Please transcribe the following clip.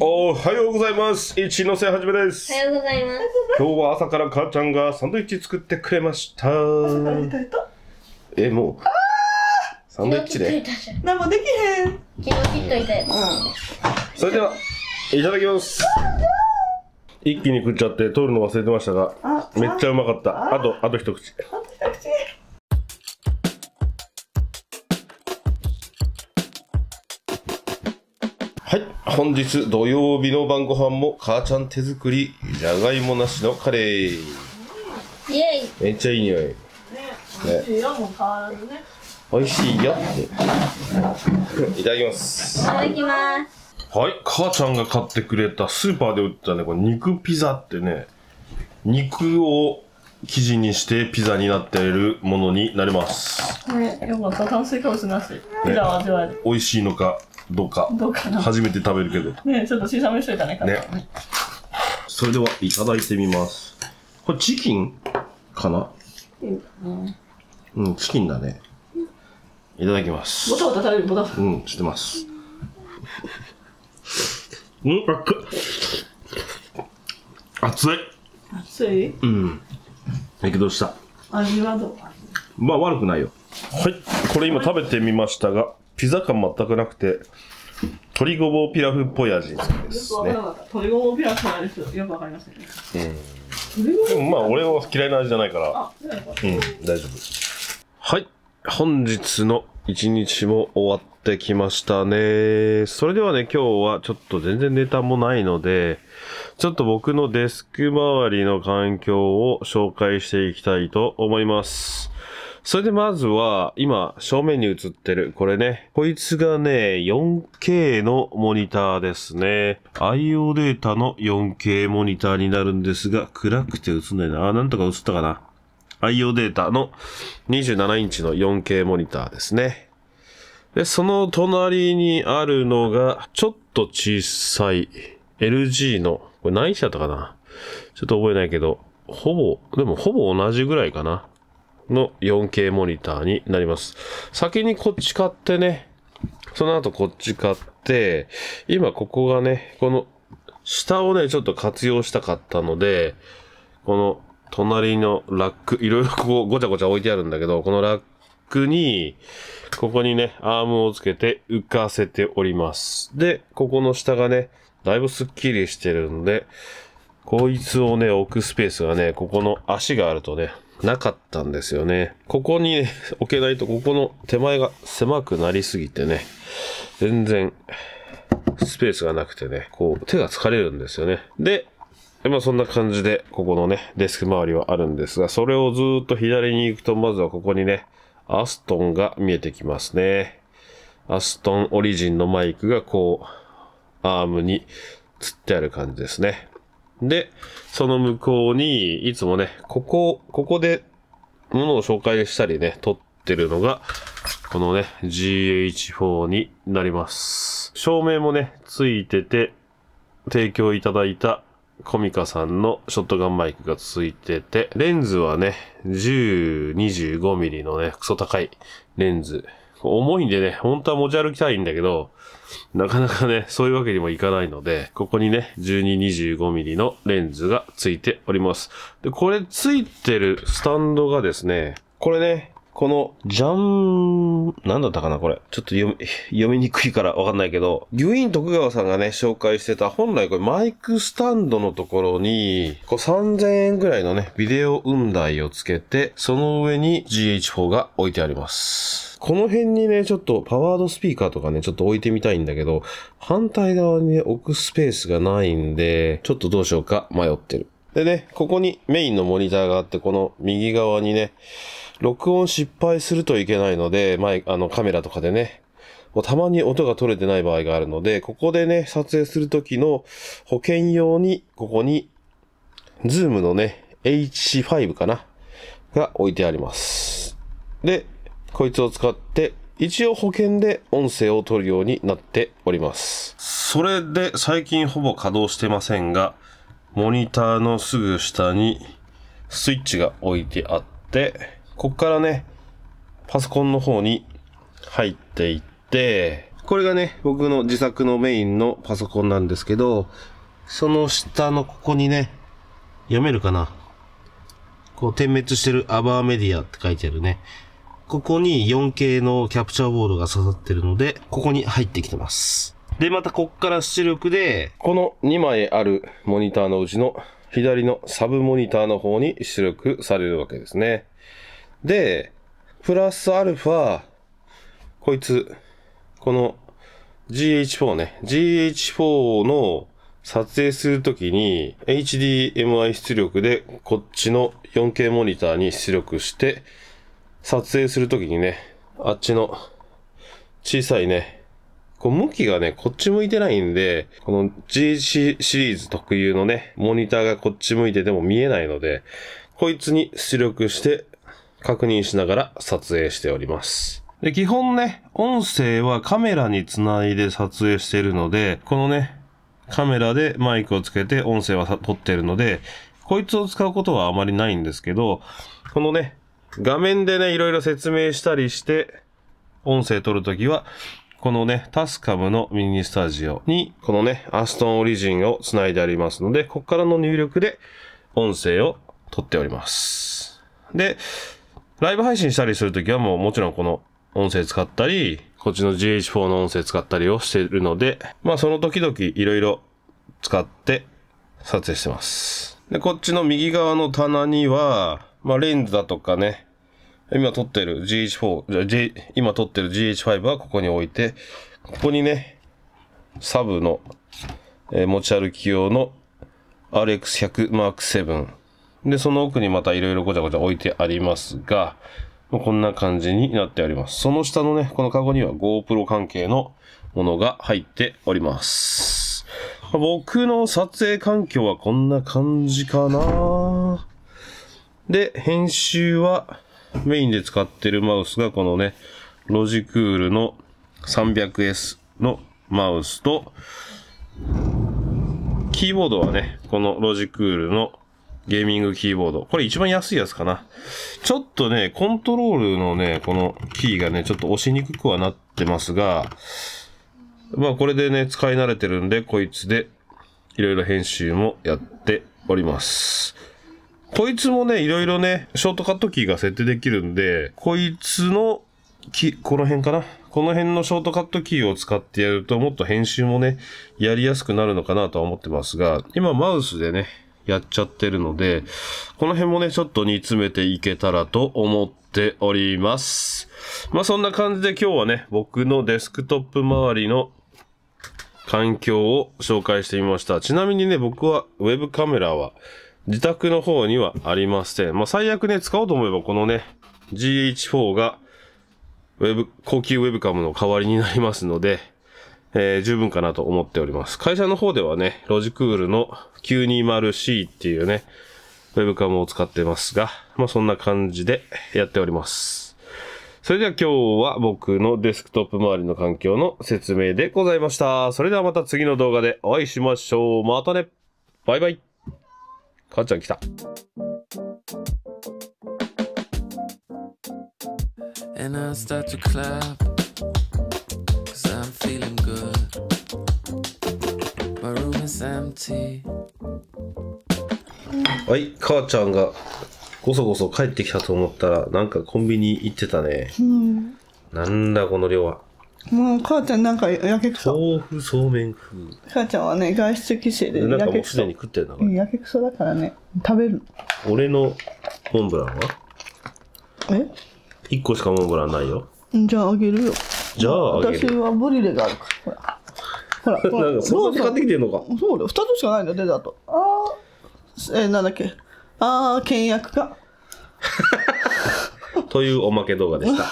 おはようございます一ノ瀬はじめですおはようございます今日は朝から母ちゃんがサンドイッチ作ってくれましたえもうサンドイッチで何もできへん昨日切っといたやつ、それではいただきます一気に食っちゃって取るの忘れてましたがめっちゃうまかったあとあと一口あと一口本日土曜日の晩ご飯も母ちゃん手作りじゃがいもなしのカレーイイめっちゃいい匂いね美味しいよも変わらずね美味しいよっていただきますいただきますはい母ちゃんが買ってくれたスーパーで売ったねこれ肉ピザってね肉を生地にしてピザになっているものになります。ね、よかった。炭水化物なし。ピザを味わえる。美味しいのかどうか。どうかな。初めて食べるけど。ねちょっと小さめにしといたね。ね。それでは、いただいてみます。これ、チキンかなうん、チキンだね。いただきます。ボタボタ食べる、ボタボタ。うん、してます。うん、あっ熱い。熱いうん。激けした。味はどうまあ悪くないよ。はい。これ今食べてみましたが、ピザ感全くなくて、鶏ごぼうピラフっぽい味ですね。鶏ごぼうピラフです。よくわかりましたね。うん。でもまあ、俺は嫌いな味じゃないから。うん、大丈夫。はい。本日の一日も終わってきましたね。それではね、今日はちょっと全然ネタもないので、ちょっと僕のデスク周りの環境を紹介していきたいと思います。それでまずは、今、正面に映ってる、これね。こいつがね、4K のモニターですね。IO データの 4K モニターになるんですが、暗くて映んないな。あ、なんとか映ったかな。IO データの27インチの 4K モニターですね。で、その隣にあるのが、ちょっと小さい LG の、これ何社だったかなちょっと覚えないけど、ほぼ、でもほぼ同じぐらいかな。の 4K モニターになります。先にこっち買ってね、その後こっち買って、今ここがね、この下をね、ちょっと活用したかったので、この隣のラック、いろいろここごちゃごちゃ置いてあるんだけど、このラックに、ここにね、アームをつけて浮かせております。で、ここの下がね、だいぶスッキリしてるんで、こいつをね、置くスペースがね、ここの足があるとね、なかったんですよね。ここに、ね、置けないと、ここの手前が狭くなりすぎてね、全然、スペースがなくてね、こう、手が疲れるんですよね。で、まあそんな感じで、ここのね、デスク周りはあるんですが、それをずっと左に行くと、まずはここにね、アストンが見えてきますね。アストンオリジンのマイクがこう、アームに釣ってある感じですね。で、その向こうに、いつもね、ここ、ここで物を紹介したりね、撮ってるのが、このね、GH4 になります。照明もね、ついてて、提供いただいたコミカさんのショットガンマイクがついてて、レンズはね、10、25mm のね、クソ高いレンズ重いんでね、本当は持ち歩きたいんだけど、なかなかね、そういうわけにもいかないので、ここにね、1225ミリのレンズがついております。で、これついてるスタンドがですね、これね、この、ジャン、なんだったかなこれ。ちょっと読み、読みにくいからわかんないけど、ギュイン徳川さんがね、紹介してた、本来これマイクスタンドのところに、こう3000円ぐらいのね、ビデオ雲台をつけて、その上に GH4 が置いてあります。この辺にね、ちょっとパワードスピーカーとかね、ちょっと置いてみたいんだけど、反対側に、ね、置くスペースがないんで、ちょっとどうしようか迷ってる。でね、ここにメインのモニターがあって、この右側にね、録音失敗するといけないので、前、あの、カメラとかでね、もうたまに音が取れてない場合があるので、ここでね、撮影するときの保険用に、ここに、ズームのね、H5 かなが置いてあります。で、こいつを使って、一応保険で音声を取るようになっております。それで最近ほぼ稼働してませんが、モニターのすぐ下にスイッチが置いてあって、こっからね、パソコンの方に入っていって、これがね、僕の自作のメインのパソコンなんですけど、その下のここにね、読めるかなこう点滅してるアバーメディアって書いてあるね。ここに 4K のキャプチャーボードが刺さってるので、ここに入ってきてます。で、またこっから出力で、この2枚あるモニターのうちの左のサブモニターの方に出力されるわけですね。で、プラスアルファ、こいつ、この GH4 ね、GH4 の撮影するときに HDMI 出力でこっちの 4K モニターに出力して撮影するときにね、あっちの小さいね、こう向きがね、こっち向いてないんで、この GC シリーズ特有のね、モニターがこっち向いてても見えないので、こいつに出力して確認しながら撮影しております。で、基本ね、音声はカメラにつないで撮影してるので、このね、カメラでマイクをつけて音声は撮ってるので、こいつを使うことはあまりないんですけど、このね、画面でね、いろいろ説明したりして、音声撮るときは、このね、タスカムのミニスタジオに、このね、アストンオリジンを繋いでありますので、こっからの入力で音声を撮っております。で、ライブ配信したりするときはもうもちろんこの音声使ったり、こっちの GH4 の音声使ったりをしているので、まあその時々いろいろ使って撮影してます。で、こっちの右側の棚には、まあレンズだとかね、今撮ってる GH4、J、今撮ってる GH5 はここに置いて、ここにね、サブの、えー、持ち歩き用の RX100M7。で、その奥にまたいろいろごちゃごちゃ置いてありますが、こんな感じになっております。その下のね、このカゴには GoPro 関係のものが入っております。僕の撮影環境はこんな感じかなで、編集は、メインで使ってるマウスがこのね、ロジクールの 300S のマウスと、キーボードはね、このロジクールのゲーミングキーボード。これ一番安いやつかな。ちょっとね、コントロールのね、このキーがね、ちょっと押しにくくはなってますが、まあこれでね、使い慣れてるんで、こいつでいろいろ編集もやっております。こいつもね、いろいろね、ショートカットキーが設定できるんで、こいつの、き、この辺かなこの辺のショートカットキーを使ってやると、もっと編集もね、やりやすくなるのかなとは思ってますが、今マウスでね、やっちゃってるので、この辺もね、ちょっと煮詰めていけたらと思っております。まあそんな感じで今日はね、僕のデスクトップ周りの環境を紹介してみました。ちなみにね、僕は web カメラは自宅の方にはありません。まあ、最悪ね、使おうと思えばこのね、GH4 が、ウェブ、高級ウェブカムの代わりになりますので、えー、十分かなと思っております。会社の方ではね、ロジクールの 920C っていうね、ウェブカムを使ってますが、まあ、そんな感じでやっております。それでは今日は僕のデスクトップ周りの環境の説明でございました。それではまた次の動画でお会いしましょう。またね。バイバイ。母ちゃん来た。And I start to clap Cause I'm feeling good My room is empty はい母ちゃんがごそごそ帰ってきたと思ったらなんかコンビニ行ってたね、うん、なんだこの量はもう母ちゃんなんかやけくそ豆腐そうめん風母ちゃんはね外出規制でなんかもすでに食ってるなやけくそだからね食べる俺のモンブランはえ一1個しかモンブランないよじゃああげるよじゃあ私はブリレがあるからほらほら なんかそんなに買ってきてんのかそうだよ2つしかないんだよデザートああえー、なんだっけああ倹約か というおまけ動画でした